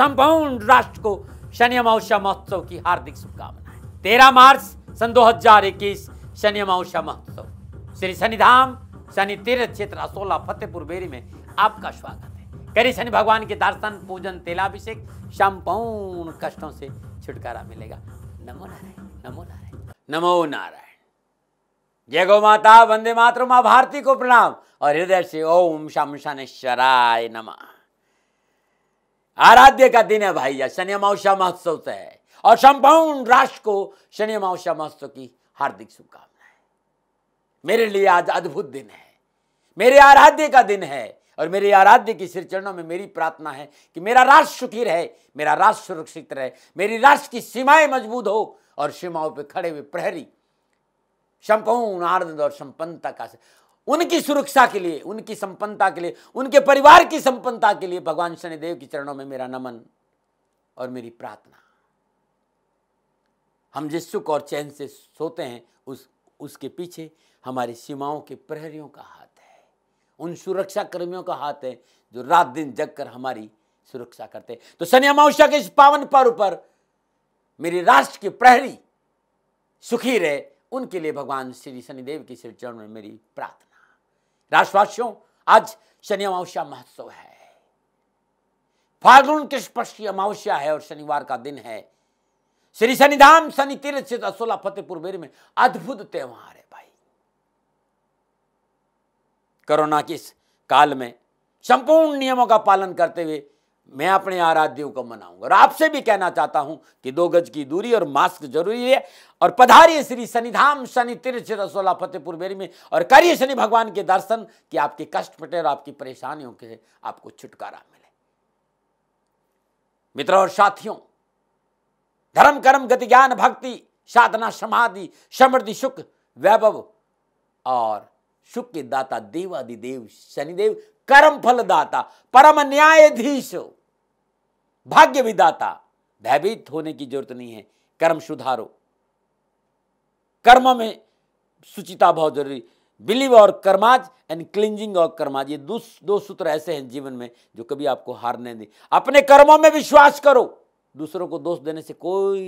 संपूर्ण राष्ट्र को शनि अमावस्या महोत्सव की हार्दिक शुभकामनाएं तेरह मार्च सन 2021 शनि अमावस्या महोत्सव श्री शनिधाम शनि तीर्थ क्षेत्र असोला फतेहपुर बेरी में आपका स्वागत है करी शनि भगवान के दर्शन पूजन तेलाभिषेक संपूर्ण कष्टों से छुटकारा मिलेगा नमो नारायण नमो नारायण नमो नारायण जय गो माता वंदे मातृ माँ भारती को प्रणाम और हृदय से ओम शम शनिश्वराय नमः आराध्य का दिन है भाई आज शनि अमावस्या महोत्सव से है और संपूर्ण राष्ट्र को शनि अमावस्या महोत्सव की हार्दिक शुभकामनाएं मेरे लिए आज अद्भुत दिन है मेरे आराध्य का दिन है और मेरे आराध्य की श्री चरणों में मेरी प्रार्थना है कि मेरा राष्ट्र सुखी रहे मेरा राष्ट्र सुरक्षित रहे मेरी राष्ट्र की सीमाएं मजबूत हो और सीमाओं पर खड़े हुए प्रहरी संपूर्ण आनंद और संपन्नता का उनकी सुरक्षा के लिए उनकी संपन्नता के लिए उनके परिवार की संपन्नता के लिए भगवान शनिदेव के चरणों में मेरा नमन और मेरी प्रार्थना हम जिस सुख और चैन से सोते हैं उस उसके पीछे हमारी सीमाओं के प्रहरियों का हाथ है उन सुरक्षा कर्मियों का हाथ है जो रात दिन जग कर हमारी सुरक्षा करते हैं तो शनि अमावस्या के इस पावन पर्व पर मेरे राष्ट्र के प्रहरी सुखी रहे उनके लिए भगवान श्री शनिदेव के श्री चरण में मेरी प्रार्थना राष्ट्रवासियों आज शनि अमावस्या महोत्सव है फाल्गुन कृष्ण पक्ष की अमावस्या है और शनिवार का दिन है श्री शनिधाम शनि तीर्थ स्थित असोला फतेहपुर बेर में अद्भुत त्यौहार है भाई कोरोना के इस काल में संपूर्ण नियमों का पालन करते हुए मैं अपने आराध्यों को मनाऊंगा और आपसे भी कहना चाहता हूं कि दो गज की दूरी और मास्क जरूरी है और पधारिये श्री शनिधाम शनि तीर्थ रसोला फतेहपुर बेरी में और करिए शनि भगवान के दर्शन कि आपके कष्ट पटे और आपकी परेशानियों के आपको छुटकारा मिले मित्रों और साथियों धर्म कर्म गति ज्ञान भक्ति साधना समाधि समृद्धि सुख वैभव और सुख के दाता देवादिदेव शनिदेव कर्म फलदाता परम न्यायाधीश हो भाग्य विदाता भयभीत होने की जरूरत नहीं है कर्म सुधारो कर्म में सुचिता बहुत जरूरी बिलीव और कर्माज एंड क्लिंजिंग और कर्माज ये दो सूत्र ऐसे हैं जीवन में जो कभी आपको हारने दें अपने कर्मों में विश्वास करो दूसरों को दोष देने से कोई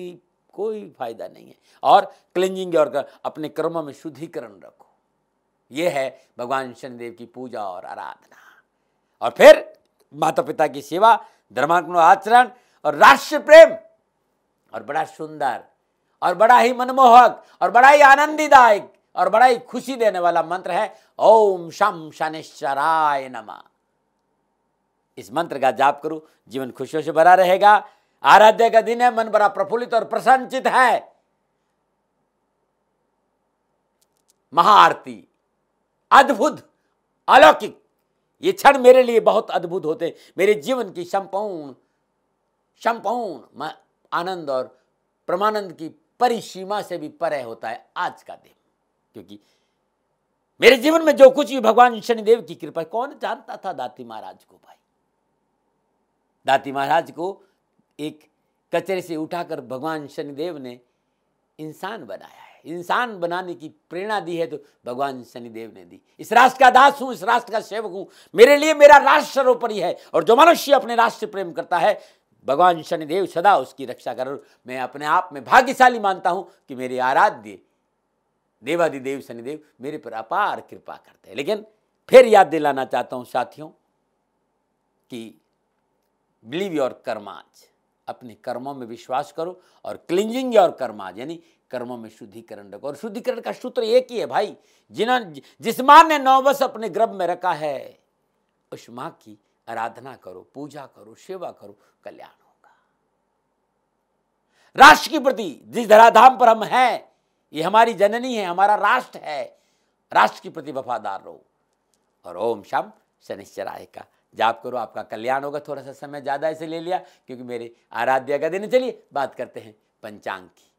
कोई फायदा नहीं है और क्लिंजिंग और कर, अपने कर्मों में शुद्धिकरण रखो ये है भगवान शनिदेव की पूजा और आराधना और फिर माता पिता की सेवा धर्मात्म आचरण और राष्ट्र प्रेम और बड़ा सुंदर और बड़ा ही मनमोहक और बड़ा ही आनंदीदायक और बड़ा ही खुशी देने वाला मंत्र है ओम शम शनिश्चराय नमा इस मंत्र का जाप करो जीवन खुशियों से भरा रहेगा आराध्य का दिन है मन बड़ा प्रफुल्लित और प्रसन्नचित है महाआरती अद्भुत अलौकिक ये क्षण मेरे लिए बहुत अद्भुत होते मेरे जीवन की संपूर्ण संपूर्ण आनंद और परमानंद की परिसीमा से भी परे होता है आज का दिन क्योंकि मेरे जीवन में जो कुछ भी भगवान शनिदेव की कृपा कौन जानता था दाती महाराज को भाई दाती महाराज को एक कचरे से उठाकर भगवान शनिदेव ने इंसान बनाया है इंसान बनाने की प्रेरणा दी है तो भगवान शनिदेव ने दी इस राष्ट्र का दास हूं इस राष्ट्र का सेवक हूं मेरे लिए मेरा राष्ट्र सर्वोपरि है और जो मनुष्य अपने राष्ट्र प्रेम करता है भगवान शनिदेव सदा उसकी रक्षा करो मैं अपने आप में भाग्यशाली मानता हूं कि मेरे आराध्य देवादिदेव शनिदेव मेरे पर अपार कृपा करते हैं लेकिन फिर याद दिलाना चाहता हूं साथियों कि बिलीव योर कर्माज अपने कर्मों में विश्वास करो और क्लिंजिंग और कर्मा यानी कर्मों में शुद्धिकरण रखो और शुद्धिकरण का सूत्र एक ही है भाई जिन्हों जिस माँ ने नौबस अपने गर्भ में रखा है उस माँ की आराधना करो पूजा करो सेवा करो कल्याण होगा राष्ट्र के प्रति जिस धराधाम पर हम हैं ये हमारी जननी है हमारा राष्ट्र है राष्ट्र के प्रति वफादार रहो और ओम शाम शनिश्चराय का जाप करो आपका कल्याण होगा थोड़ा सा समय ज़्यादा ऐसे ले लिया क्योंकि मेरे आराध्य का दिन चलिए बात करते हैं पंचांग की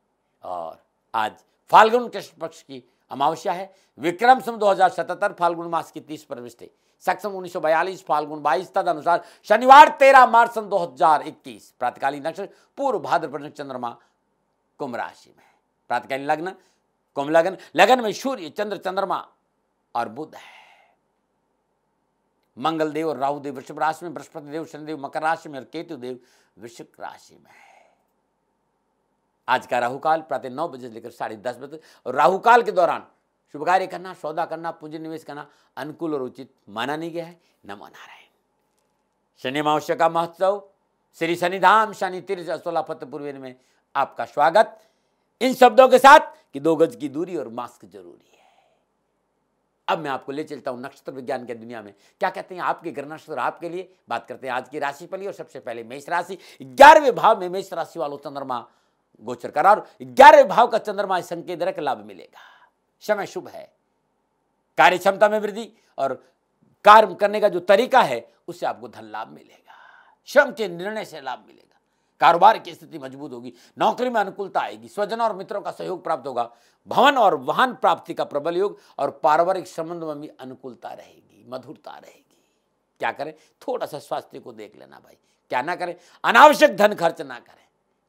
और आज फाल्गुन कृष्ण पक्ष की अमावस्या है विक्रम सम 2077 फाल्गुन मास की तीस प्रविष्ट है सक्षम 1942 फाल्गुन 22 तद अनुसार शनिवार 13 मार्च सन 2021 प्रातकालीन नक्षत्र पूर्व भाद्रपद चंद्रमा कुंभ राशि में प्रातकालीन लग्न कुंभ लग्न लगन में सूर्य चंद्र चंद्रमा और बुध है मंगलदेव और राहुदेव वृषभ राशि में बृहस्पति देव शनिदेव मकर राशि में और केतु देव राशि में है आज का राहुकाल प्रातः नौ बजे से लेकर साढ़े दस बजे और राहुकाल के दौरान शुभ कार्य करना सौदा करना पूंजी निवेश करना अनुकूल और उचित माना नहीं गया है माना रहे शनि महोत्सव का महोत्सव श्री शनिधाम शनि तीर्थ असोला फतेहपुर में आपका स्वागत इन शब्दों के साथ कि दो गज की दूरी और मास्क जरूरी है अब मैं आपको ले चलता हूँ नक्षत्र विज्ञान के दुनिया में क्या कहते हैं आपके ग्रह नक्षत्र आपके लिए बात करते हैं आज की राशि पर और सबसे पहले मेष राशि ग्यारहवें भाव में मेष राशि वालों चंद्रमा गोचर करा और ग्यारहवें भाव का चंद्रमा संकेत रख लाभ मिलेगा समय शुभ है कार्य क्षमता में वृद्धि और कार्य करने का जो तरीका है उससे आपको धन लाभ मिलेगा श्रम के निर्णय से लाभ मिलेगा कारोबार की स्थिति मजबूत होगी नौकरी में अनुकूलता आएगी स्वजन और मित्रों का सहयोग प्राप्त होगा भवन और वाहन प्राप्ति का प्रबल योग और पारिवारिक संबंध में भी अनुकूलता रहेगी मधुरता रहेगी क्या करें थोड़ा सा स्वास्थ्य को देख लेना भाई क्या ना करें अनावश्यक धन खर्च ना करें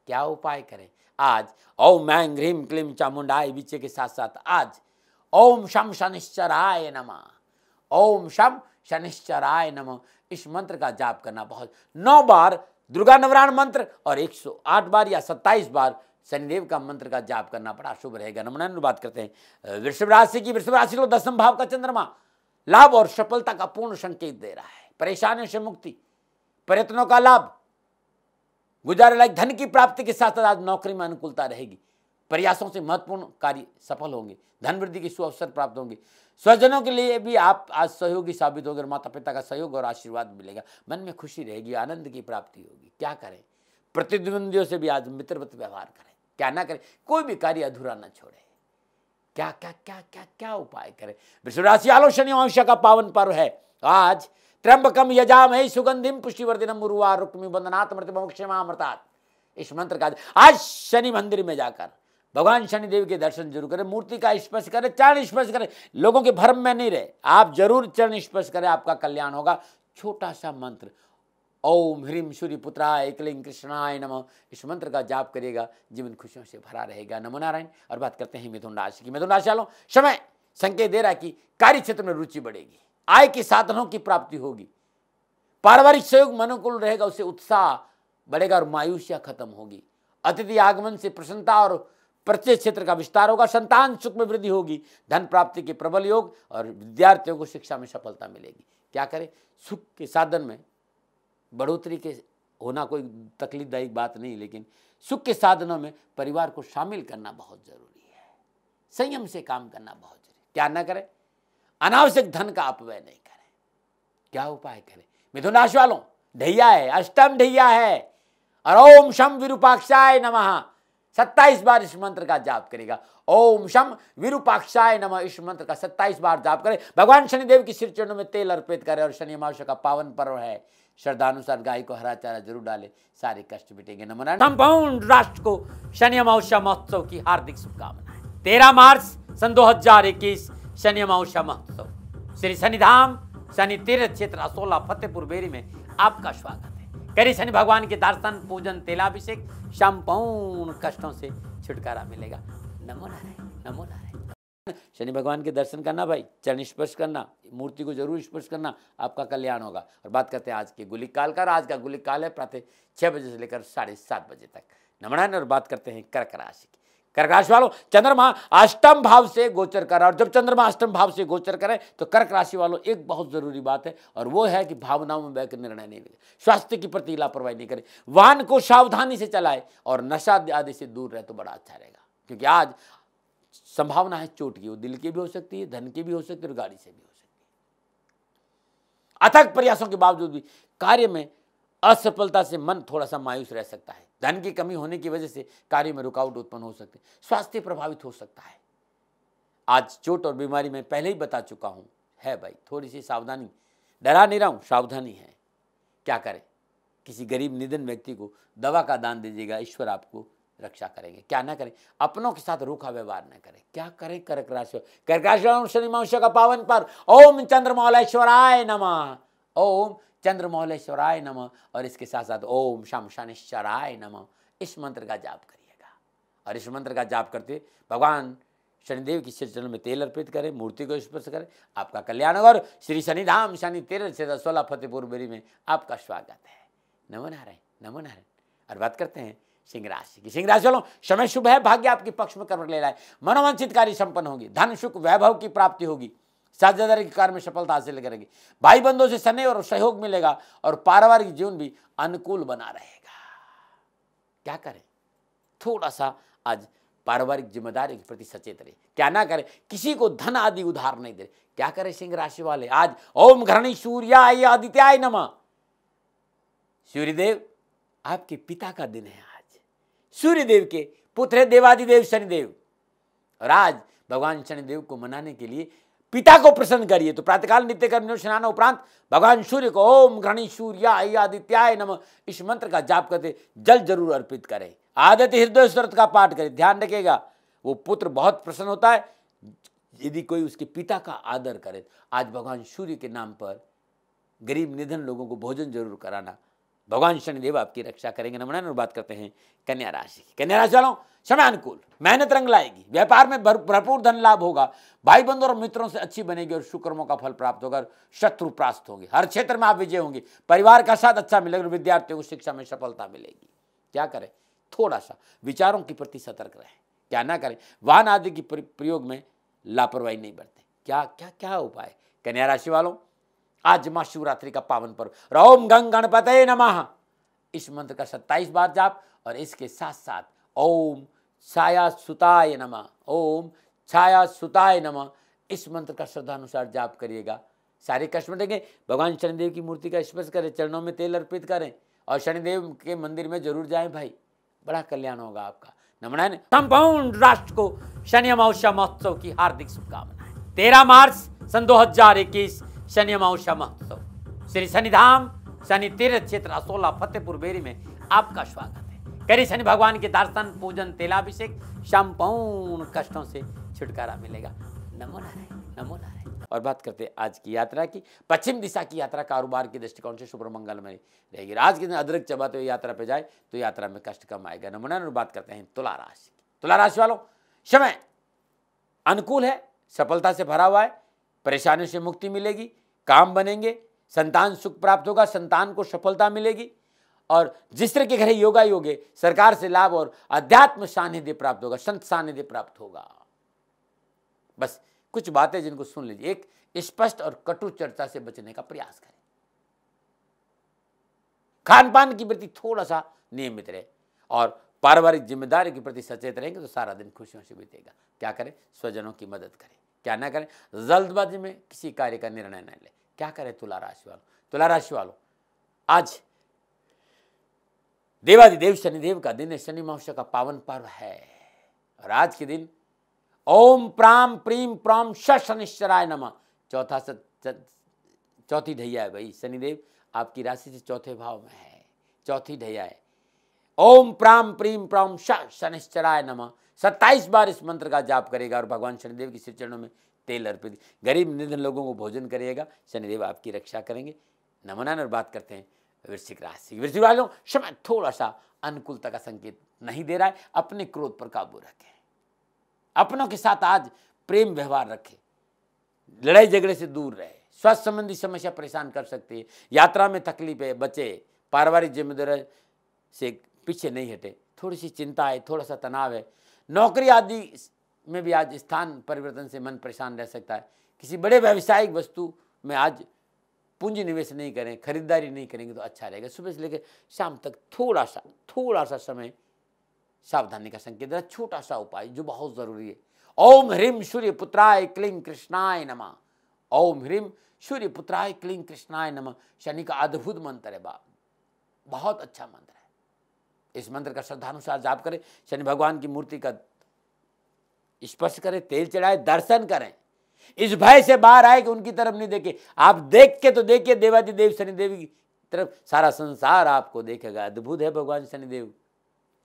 क्या उपाय करें आज ओम मैंग ग्रीम क्लीम चामुंडाय बीचे के साथ साथ आज ओम शम शनिश्चराय नम ओम शम शनिश्चराय नम इस मंत्र का जाप करना बहुत नौ बार दुर्गा नवराण मंत्र और 108 बार या 27 बार शनिदेव का मंत्र का जाप करना बड़ा शुभ रहेगा नमन अनुवाद करते हैं वृषभ राशि की वृषभ राशि को दसम भाव का चंद्रमा लाभ और सफलता का पूर्ण संकेत दे रहा है परेशानियों से मुक्ति प्रयत्नों का लाभ गुजारे लायक धन की प्राप्ति के साथ साथ आज नौकरी में अनुकूलता रहेगी प्रयासों से महत्वपूर्ण कार्य सफल होंगे धन वृद्धि के सुअवसर प्राप्त होंगे स्वजनों के लिए भी आप आज सहयोगी साबित होंगे माता पिता का सहयोग और आशीर्वाद मिलेगा मन में खुशी रहेगी आनंद की प्राप्ति होगी क्या करें प्रतिद्वंदियों से भी आज मित्रवत व्यवहार करें क्या ना करें कोई भी कार्य अधूरा ना छोड़े क्या क्या क्या क्या क्या उपाय करें राशि आलोचनी वंश का पावन पर्व है आज त्र्यंबकम यजामय सुगंधिम पुष्टिवर्धन उर्वा रुक्मी वंदनात्मृत मोक्षमा मोक्ष अमृतात् इस मंत्र का आज शनि मंदिर में जाकर भगवान शनिदेव के दर्शन जरूर करें मूर्ति का स्पर्श करें चरण स्पर्श करें लोगों के भ्रम में नहीं रहे आप जरूर चरण स्पर्श करें आपका कल्याण होगा छोटा सा मंत्र ओम ह्रीम सूर्य पुत्रा एकलिंग कृष्णाय नमः इस मंत्र का जाप करिएगा जीवन खुशियों से भरा रहेगा नमो नारायण और बात करते हैं मिथुन राशि की मिथुन राशि वालों समय संकेत दे रहा कि कार्य क्षेत्र में रुचि बढ़ेगी आय के साधनों की प्राप्ति होगी पारिवारिक सहयोग मनोकूल रहेगा उससे उत्साह बढ़ेगा और मायूसिया खत्म होगी अतिथि आगमन से प्रसन्नता और प्रत्येक क्षेत्र का विस्तार होगा संतान सुख में वृद्धि होगी धन प्राप्ति के प्रबल योग और विद्यार्थियों को शिक्षा में सफलता मिलेगी क्या करें सुख के साधन में बढ़ोतरी के होना कोई तकलीफदायक बात नहीं लेकिन सुख के साधनों में परिवार को शामिल करना बहुत जरूरी है संयम से काम करना बहुत जरूरी क्या ना करें अनावश्यक धन का अपव्यय नहीं करें क्या उपाय करें मिथुन राशि वालों ढैया है अष्टम ढैया है और ओम शम विरूपाक्षाय नमः सत्ताईस बार इस मंत्र का जाप करेगा ओम शम विरूपाक्षाय नम इस मंत्र का सत्ताईस बार जाप करें भगवान शनिदेव की सिरचरणों में तेल अर्पित करें और शनि महाशय का पावन पर्व है श्रद्धानुसार गाय को हरा चारा जरूर डाले सारे कष्ट मिटेंगे नमन संपूर्ण राष्ट्र को शनि अमावस्या महोत्सव की हार्दिक शुभकामनाएं तेरह मार्च सन दो हजार इक्कीस शनि अमावस्या महोत्सव श्री शनिधाम शनि तीर्थ क्षेत्र असोला फतेहपुर बेरी में आपका स्वागत करी शनि भगवान के दर्शन पूजन तेलाभिषेक संपूर्ण कष्टों से छुटकारा मिलेगा नमो नारायण नमो नारायण शनि भगवान के दर्शन करना भाई चरण स्पर्श करना मूर्ति को जरूर स्पर्श करना आपका कल्याण होगा और बात करते हैं आज के गुलिक काल का आज का गुलिक काल है प्रातः छः बजे से लेकर साढ़े सात बजे तक नारायण और बात करते हैं कर्क राशि कर्क राशि वालों चंद्रमा अष्टम भाव से गोचर कर रहा और जब चंद्रमा अष्टम भाव से गोचर करे तो कर्क राशि वालों एक बहुत ज़रूरी बात है और वो है कि भावनाओं में बैठकर निर्णय नहीं लें स्वास्थ्य के प्रति लापरवाही नहीं करें वाहन को सावधानी से चलाए और नशा आदि से दूर रहे तो बड़ा अच्छा रहेगा क्योंकि आज संभावना है चोट की वो दिल की भी हो सकती है धन की भी हो सकती है और गाड़ी से भी हो सकती है अथक प्रयासों के बावजूद भी कार्य में असफलता से मन थोड़ा सा मायूस रह सकता है धन की कमी होने की वजह से कार्य में रुकावट उत्पन्न हो सकती है स्वास्थ्य प्रभावित हो सकता है आज चोट और बीमारी में पहले ही बता चुका हूँ है भाई थोड़ी सी सावधानी डरा नहीं रहा हूँ सावधानी है क्या करें किसी गरीब निधन व्यक्ति को दवा का दान दीजिएगा ईश्वर आपको रक्षा करेंगे क्या ना करें अपनों के साथ रूखा व्यवहार न करें क्या करें कर्क राशि कर्क राशि शनि का पावन पर ओम चंद्रमौलेश्वराय नमः ओम चंद्रमौलेश्वराय नम और इसके साथ साथ ओम शनिश्चराय नम इस मंत्र का जाप करिएगा और इस मंत्र का जाप करते भगवान शनिदेव की चरण में तेल अर्पित करें मूर्ति को स्पर्श करें आपका कल्याण और श्री शनिधाम शनि तेरह से सोलह फतेहपुर बेरी में आपका स्वागत है नमो नारायण नमो नारायण और बात करते हैं सिंह राशि की सिंह राशि वालों समय शुभ है भाग्य आपके पक्ष में कर्म ले रहा है मनोवांछित कार्य संपन्न होगी धन सुख वैभव की प्राप्ति होगी साझेदारी के कार्य में सफलता हासिल करेंगे भाई बंधुओं से स्नेह और सहयोग मिलेगा और पारिवारिक जीवन भी अनुकूल बना रहेगा क्या करें थोड़ा सा आज पारिवारिक जिम्मेदारी के प्रति सचेत रहे क्या ना करें किसी को धन आदि उधार नहीं दे क्या करें सिंह राशि वाले आज ओम घृणी आदित्य आदित्याय नमा सूर्यदेव आपके पिता का दिन है आज सूर्यदेव के पुत्र देवादिदेव शनिदेव और आज भगवान शनिदेव को मनाने के लिए पिता को प्रसन्न करिए तो प्रातकाल नित्य कर्म स्नान उपरांत भगवान सूर्य को ओम घृणी सूर्य आदित्याय नम इस मंत्र का जाप करते जल जरूर अर्पित करें आदित्य हृदय स्त्रोत का पाठ करें ध्यान रखेगा वो पुत्र बहुत प्रसन्न होता है यदि कोई उसके पिता का आदर करे आज भगवान सूर्य के नाम पर गरीब निधन लोगों को भोजन जरूर कराना भगवान शनिदेव आपकी रक्षा करेंगे नमन और बात करते हैं कन्या राशि कन्या राशि वालों समय अनुकूल मेहनत रंग लाएगी व्यापार में भरपूर धन लाभ होगा भाई बंधु और मित्रों से अच्छी बनेगी और शुक्रमों का फल प्राप्त होगा शत्रु प्राप्त होंगे हर क्षेत्र में आप विजय होंगे परिवार का साथ अच्छा मिलेगा और विद्यार्थियों को शिक्षा में सफलता मिलेगी क्या करें थोड़ा सा विचारों के प्रति सतर्क रहें क्या ना करें वाहन आदि की प्रयोग में लापरवाही नहीं बरतें क्या क्या क्या उपाय कन्या राशि वालों आज महाशिवरात्रि का पावन पर्व रोम गंग गणपत नमः इस मंत्र का सत्ताईस बार जाप और इसके साथ साथ ओम छाया सुताय नम ओम छाया सुताय नम इस मंत्र का श्रद्धा अनुसार जाप करिएगा सारे कष्ट मिटेंगे भगवान शनिदेव की मूर्ति का स्पर्श करें चरणों में तेल अर्पित करें और शनिदेव के मंदिर में जरूर जाए भाई बड़ा कल्याण होगा आपका नमनायन संपूर्ण राष्ट्र को शनि अमावस्या महोत्सव की हार्दिक शुभकामनाएं तेरह मार्च सन दो हजार इक्कीस शनि अमावस्या महोत्सव श्री शनिधाम शनि तीर्थ क्षेत्र असोला फतेहपुर बेरी में आपका स्वागत करी शनि भगवान के दर्शन पूजन तेलाभिषेक संपूर्ण कष्टों से छुटकारा मिलेगा नमो नारायण नमो नारायण और बात करते हैं आज की यात्रा की पश्चिम दिशा की यात्रा कारोबार के दृष्टिकोण से शुभ मंगल में रहेगी आज के दिन अदरक चबाते हुए यात्रा पे जाए तो यात्रा में कष्ट कम आएगा नमो नारायण और बात करते हैं तुला राशि की तुला राशि वालों समय अनुकूल है सफलता से भरा हुआ है परेशानियों से मुक्ति मिलेगी काम बनेंगे संतान सुख प्राप्त होगा संतान को सफलता मिलेगी और जिस तरह के घर योगा योगे सरकार से लाभ और अध्यात्म सानिध्य प्राप्त होगा संत सानिध्य प्राप्त होगा बस कुछ बातें जिनको सुन लीजिए एक स्पष्ट और कटु चर्चा से बचने का प्रयास करें खान पान के प्रति थोड़ा सा नियमित रहे और पारिवारिक जिम्मेदारी के प्रति सचेत रहेंगे तो सारा दिन खुशियों से बीतेगा क्या करें स्वजनों की मदद करें क्या ना करें जल्दबाजी में किसी कार्य का निर्णय न लें क्या करें तुला राशि वालों तुला राशि वालों आज देवादिदेव शनिदेव का दिन है शनि महोत्सव का पावन पर्व है और आज के दिन ओम प्राम प्रीम प्राम शनिश्चराय नम चौथा चौथी ढैया है भाई शनिदेव आपकी राशि से चौथे भाव में है चौथी ढैया है ओम प्राम प्रीम प्राम शनिश्चराय नम सत्ताईस बार इस मंत्र का जाप करेगा और भगवान शनिदेव के श्री चरणों में तेल अर्पित गरीब निधन लोगों को भोजन करिएगा शनिदेव आपकी रक्षा करेंगे नमनान और बात करते हैं वृश्चिक राशि वृश्चिक वालों समय थोड़ा सा अनुकूलता का संकेत नहीं दे रहा है अपने क्रोध पर काबू रखें अपनों के साथ आज प्रेम व्यवहार रखें लड़ाई झगड़े से दूर रहे स्वास्थ्य संबंधी समस्या परेशान कर सकती है यात्रा में तकलीफ है बचे पारिवारिक जिम्मेदारी से पीछे नहीं हटे थोड़ी सी चिंता है थोड़ा सा तनाव है नौकरी आदि में भी आज स्थान परिवर्तन से मन परेशान रह सकता है किसी बड़े व्यावसायिक वस्तु में आज पूंजी निवेश नहीं करें खरीदारी नहीं करेंगे तो अच्छा रहेगा सुबह से लेकर शाम तक थोड़ा सा थोड़ा सा समय सावधानी का संकेत देना छोटा सा उपाय जो बहुत ज़रूरी है ओम ह्रीम सूर्य पुत्राय क्लिंग कृष्णाय नमा ओम ह्रीम सूर्य पुत्राय क्लिंग कृष्णाय नमा शनि का अद्भुत मंत्र है बाप बहुत अच्छा मंत्र है इस मंत्र का श्रद्धानुसार जाप करें शनि भगवान की मूर्ति का स्पर्श करें तेल चढ़ाए दर्शन करें इस भय से बाहर आए कि उनकी तरफ नहीं देखे आप देख के तो देखिए देवादी देव शनिदेव की तरफ सारा संसार आपको देखेगा अद्भुत है भगवान शनिदेव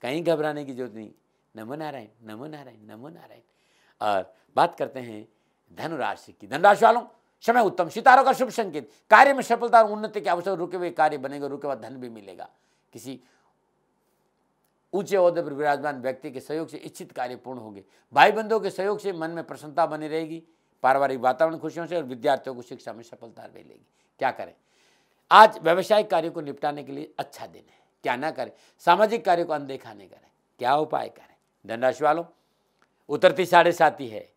कहीं घबराने की जरूरत नहीं नमो नारायण नमो नारायण नमो नारायण और बात करते हैं धनुराशि की धनुराशि वालों समय उत्तम सितारों का शुभ संकेत कार्य में सफलता और उन्नति के अवसर रुके हुए कार्य बनेगा रुके हुआ धन भी मिलेगा किसी ऊंचे औहदे पर विराजमान व्यक्ति के सहयोग से इच्छित कार्य पूर्ण होंगे भाई बंधुओं के सहयोग से मन में प्रसन्नता बनी रहेगी पारिवारिक वातावरण खुशियों से और विद्यार्थियों को शिक्षा में सफलता मिलेगी क्या करें आज व्यवसायिक कार्यों को निपटाने के लिए अच्छा दिन है क्या ना करें सामाजिक कार्यों को अनदेखा नहीं करें क्या उपाय करें धनराशि वालों उतरती साढ़े साथी है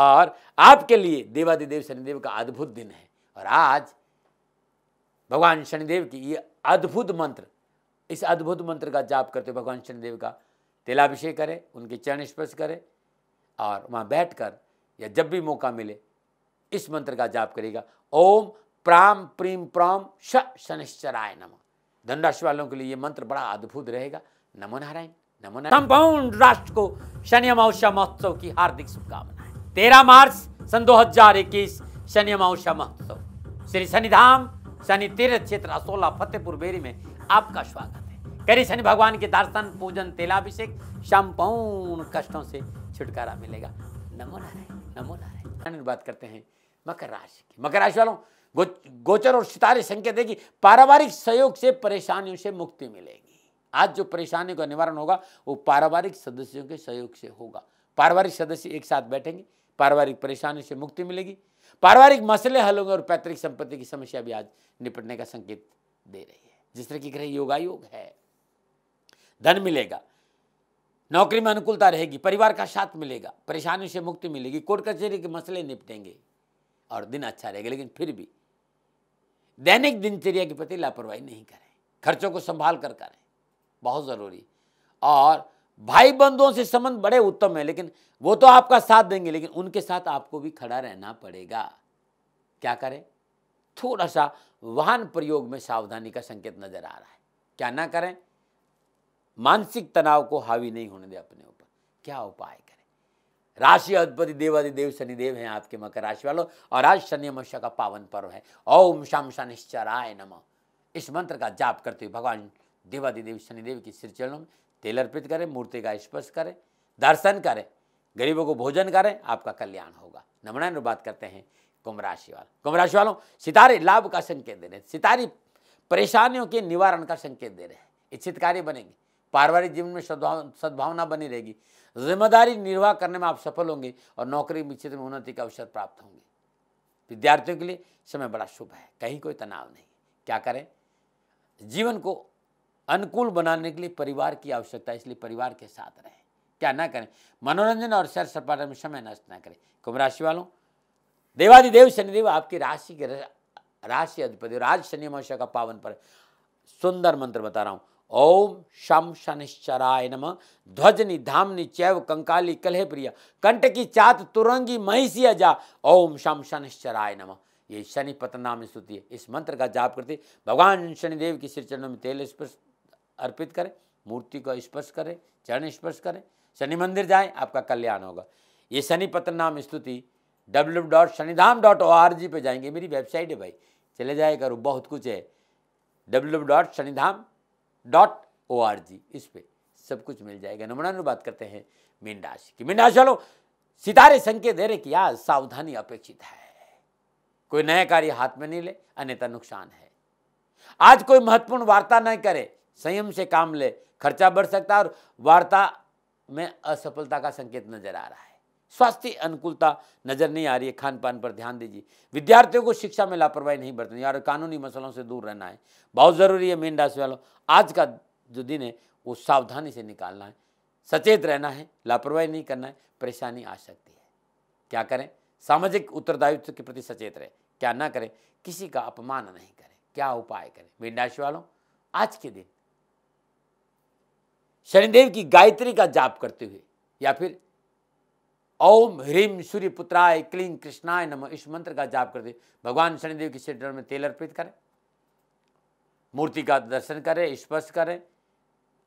और आपके लिए देवादिदेव शनिदेव का अद्भुत दिन है और आज भगवान शनिदेव की ये अद्भुत मंत्र इस अद्भुत मंत्र का जाप करते भगवान शनिदेव का तिलाभिषेक करें उनके चरण स्पर्श करें और वहाँ बैठकर या जब भी मौका मिले इस मंत्र का जाप करेगा ओम प्राम प्रीम प्राम श शनिश्चराय नम धनराशि वालों के लिए ये मंत्र बड़ा अद्भुत रहेगा नमो नारायण नमो नारायण संपूर्ण राष्ट्र को शनि अमावस्या महोत्सव की हार्दिक शुभकामनाएं तेरह मार्च सन दो इक्कीस शनि अमावस्या महोत्सव श्री शनिधाम शनि तीर्थ क्षेत्र असोला फतेहपुर बेरी में आपका स्वागत है करी शनि भगवान के दर्शन पूजन तेलाभिषेक संपूर्ण कष्टों से छुटकारा मिलेगा नमो नारायण नमो नारायण बात करते हैं मकर राशि की मकर राशि वालों गो, गोचर और सितारे संकेत है कि पारिवारिक सहयोग से परेशानियों से मुक्ति मिलेगी आज जो परेशानियों का निवारण होगा वो पारिवारिक सदस्यों के सहयोग से होगा पारिवारिक सदस्य एक साथ बैठेंगे पारिवारिक परेशानियों से मुक्ति मिलेगी पारिवारिक मसले हल होंगे और पैतृक संपत्ति की समस्या भी आज निपटने का संकेत दे रही है जिस तरह की ग्रह योगायोग है धन मिलेगा नौकरी में अनुकूलता रहेगी परिवार का साथ मिलेगा परेशानियों से मुक्ति मिलेगी कोर्ट कचहरी के मसले निपटेंगे और दिन अच्छा रहेगा लेकिन फिर भी दैनिक दिनचर्या के प्रति लापरवाही नहीं करें खर्चों को संभाल कर करें बहुत ज़रूरी और भाई बंधुओं से संबंध बड़े उत्तम है लेकिन वो तो आपका साथ देंगे लेकिन उनके साथ आपको भी खड़ा रहना पड़ेगा क्या करें थोड़ा सा वाहन प्रयोग में सावधानी का संकेत नज़र आ रहा है क्या ना करें मानसिक तनाव को हावी नहीं होने दे अपने ऊपर क्या उपाय करें राशि अधिपति देवादिदेव शनिदेव हैं आपके मकर राशि वालों और आज शनि अमावस्या का पावन पर्व है ओम शाम शनिश्चराय नम इस मंत्र का जाप करते हुए भगवान देवादि देव शनिदेव की सिर चरणों में तेल अर्पित करें मूर्ति का स्पर्श करें दर्शन करें गरीबों को भोजन करें आपका कल्याण होगा नमनायन बात करते हैं कुंभ राशि वालों कुंभ राशि वालों सितारे लाभ का संकेत दे रहे हैं सितारे परेशानियों के निवारण का संकेत दे रहे हैं इच्छित कार्य बनेंगे पारिवारिक जीवन में सद्भावना बनी रहेगी जिम्मेदारी निर्वाह करने में आप सफल होंगे और नौकरी क्षेत्र में उन्नति के अवसर प्राप्त होंगे विद्यार्थियों के लिए समय बड़ा शुभ है कहीं कोई तनाव नहीं क्या करें जीवन को अनुकूल बनाने के लिए परिवार की आवश्यकता है इसलिए परिवार के साथ रहें क्या ना करें मनोरंजन और सैर सपाटा में समय नष्ट ना करें कुंभ राशि वालों देवादिदेव शनिदेव आपकी राशि के राशि अधिपति राज शनि का पावन पर सुंदर मंत्र बता रहा हूँ ओम शम शनिश्चराय नम ध्वज निधामनि चैव कंकाली कलह प्रिय कंट की चात तुरंगी महिषिया जा ओम शम शनिश्चराय नम ये शनि पतनाम स्तुति है इस मंत्र का जाप करते भगवान शनिदेव की श्री चरणों में तेल स्पर्श अर्पित करें मूर्ति को स्पर्श करें चरण स्पर्श करें शनि मंदिर जाएं आपका कल्याण होगा ये शनि पतनाम स्तुति W dot Shanidham dot O R G पर जाएंगे मेरी वेबसाइट है भाई चले जाएगा बहुत कुछ है W dot Shanidham dot O R G इस पर सब कुछ मिल जाएगा नमनानु बात करते हैं मीन राशि की मीन राशि सितारे संकेत दे रहे कि आज सावधानी अपेक्षित है कोई नया कार्य हाथ में नहीं ले अन्यथा नुकसान है आज कोई महत्वपूर्ण वार्ता न करे संयम से काम ले खर्चा बढ़ सकता है और वार्ता में असफलता का संकेत नजर आ रहा है स्वास्थ्य अनुकूलता नजर नहीं आ रही है खान पान पर ध्यान दीजिए विद्यार्थियों को शिक्षा में लापरवाही नहीं बरतनी और कानूनी मसलों से दूर रहना है बहुत ज़रूरी है मीन राशि वालों आज का जो दिन है वो सावधानी से निकालना है सचेत रहना है लापरवाही नहीं करना है परेशानी आ सकती है क्या करें सामाजिक उत्तरदायित्व के प्रति सचेत रहें क्या ना करें किसी का अपमान नहीं करें क्या उपाय करें मीन राशि वालों आज के दिन शनिदेव की गायत्री का जाप करते हुए या फिर ओम ह्रीम सूर्य पुत्राय क्लीम कृष्णाय नम इस मंत्र का जाप कर दे भगवान शनिदेव के सिर में तेल अर्पित करें मूर्ति का दर्शन करें स्पर्श करें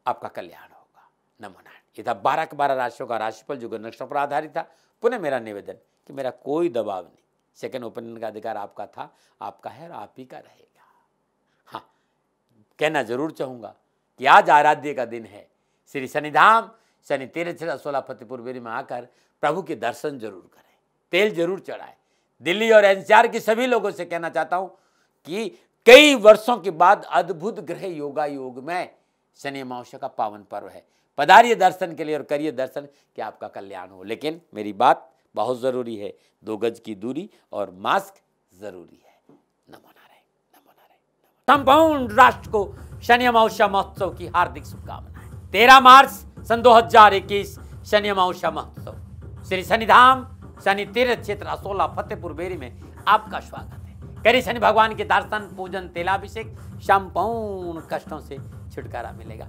आपका कल्याण होगा नमो नारायण ये था बारह के बारह राशियों का राशिफल जो नक्षत्र पर आधारित था पुनः मेरा निवेदन कि मेरा कोई दबाव नहीं सेकंड ओपिनियन का अधिकार आपका था आपका है और आप ही का रहेगा हाँ कहना जरूर चाहूँगा कि आज आराध्य का दिन है श्री शनिधाम शनि तेरह छः सोलह फतेहपुर बेरी में आकर प्रभु के दर्शन जरूर करें तेल जरूर चढ़ाए दिल्ली और एनसीआर के सभी लोगों से कहना चाहता हूं कि कई वर्षों के बाद अद्भुत ग्रह योगा योग में शनि अमावस्या का पावन पर्व है पधारिय दर्शन के लिए और करिए दर्शन कि आपका कल्याण हो लेकिन मेरी बात बहुत ज़रूरी है दो गज की दूरी और मास्क ज़रूरी है संपूर्ण राष्ट्र को शनि अमावस्या महोत्सव की हार्दिक शुभकामनाएं तेरह मार्च सन दो हजार इक्कीस शनि अमावस्या महोत्सव श्री शनिधाम शनि तीर्थ क्षेत्र असोला फतेहपुर बेरी में आपका स्वागत है करी शनि भगवान के दर्शन पूजन तेलाभिषेक संपूर्ण कष्टों से छुटकारा मिलेगा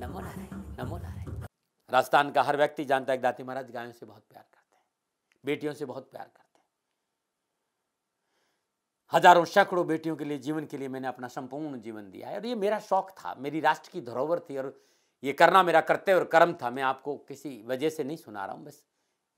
नमो नारायण नमो नारायण राजस्थान का हर व्यक्ति जानता है दाती महाराज गायों से बहुत प्यार करते हैं बेटियों से बहुत प्यार करते हैं हजारों सैकड़ों बेटियों के लिए जीवन के लिए मैंने अपना संपूर्ण जीवन दिया है और ये मेरा शौक था मेरी राष्ट्र की धरोहर थी और ये करना मेरा कर्तव्य और कर्म था मैं आपको किसी वजह से नहीं सुना रहा हूँ बस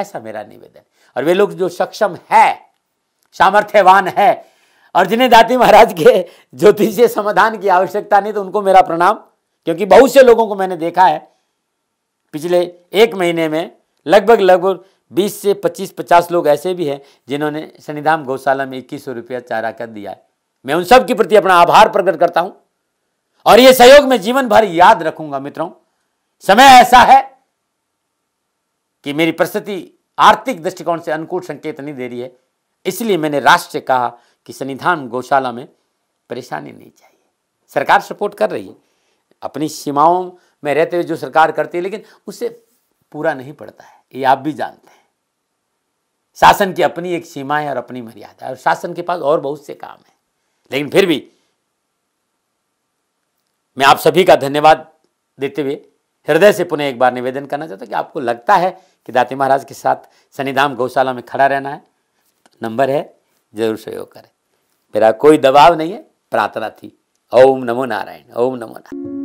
ऐसा मेरा निवेदन और वे लोग जो सक्षम है सामर्थ्यवान है और जिन्हें दाती महाराज के ज्योतिषीय समाधान की आवश्यकता नहीं तो उनको मेरा प्रणाम क्योंकि बहुत से लोगों को मैंने देखा है पिछले एक महीने में लगभग लगभग 20 से 25 50 लोग ऐसे भी हैं जिन्होंने शनिधाम गौशाला में इक्कीस सौ रुपया चारा कर दिया है मैं उन सब के प्रति अपना आभार प्रकट करता हूं और ये सहयोग मैं जीवन भर याद रखूंगा मित्रों समय ऐसा है कि मेरी परिस्थिति आर्थिक दृष्टिकोण से अनुकूल संकेत नहीं दे रही है इसलिए मैंने राष्ट्र से कहा कि सन्निधान गौशाला में परेशानी नहीं चाहिए सरकार सपोर्ट कर रही है अपनी सीमाओं में रहते हुए जो सरकार करती है लेकिन उससे पूरा नहीं पड़ता है ये आप भी जानते हैं शासन की अपनी एक सीमा है और अपनी मर्यादा है और शासन के पास और बहुत से काम है लेकिन फिर भी मैं आप सभी का धन्यवाद देते हुए हृदय से पुनः एक बार निवेदन करना चाहता हूँ कि आपको लगता है कि दाती महाराज के साथ शनिधाम गौशाला में खड़ा रहना है नंबर है जरूर सहयोग करें मेरा कोई दबाव नहीं है प्रार्थना थी ओम नमो नारायण ओम नमो नारायण